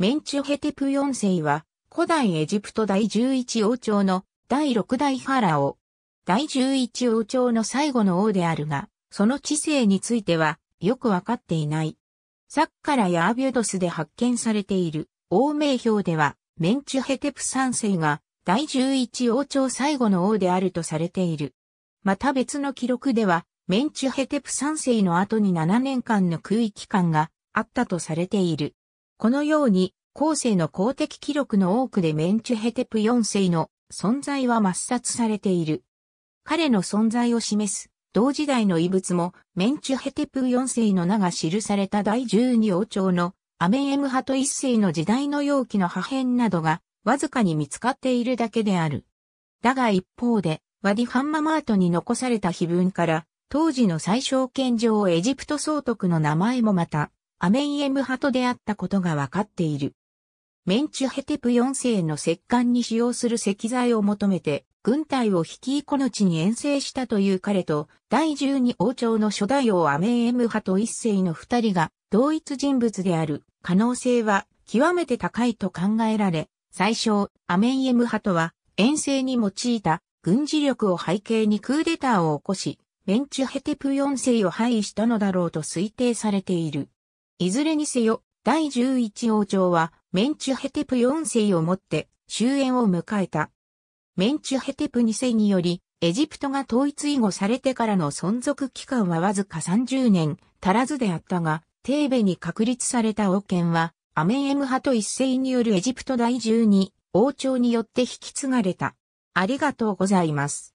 メンチュヘテプ4世は、古代エジプト第11王朝の第6代ファラオ。第11王朝の最後の王であるが、その知性についてはよくわかっていない。サッカラやアビュドスで発見されている王名表では、メンチュヘテプ3世が第11王朝最後の王であるとされている。また別の記録では、メンチュヘテプ3世の後に7年間の空域間があったとされている。このように、後世の公的記録の多くでメンチュヘテプ4世の存在は抹殺されている。彼の存在を示す同時代の遺物もメンチュヘテプ4世の名が記された第12王朝のアメンエムハト1世の時代の容器の破片などがわずかに見つかっているだけである。だが一方で、ワディ・ハンママートに残された碑文から、当時の最小権上エジプト総督の名前もまた、アメンエムハトであったことがわかっている。メンチュヘテプ4世の石棺に使用する石材を求めて、軍隊を率いこの地に遠征したという彼と、第12王朝の初代王アメエム派と一世の二人が同一人物である可能性は極めて高いと考えられ、最初、アメンエム派とは遠征に用いた軍事力を背景にクーデターを起こし、メンチュヘテプ4世を廃位したのだろうと推定されている。いずれにせよ、第11王朝はメンチュヘテプ4世をもって終焉を迎えた。メンチュヘテプ2世により、エジプトが統一以後されてからの存続期間はわずか30年足らずであったが、テーベに確立された王権は、アメンエム派と一世によるエジプト第12王朝によって引き継がれた。ありがとうございます。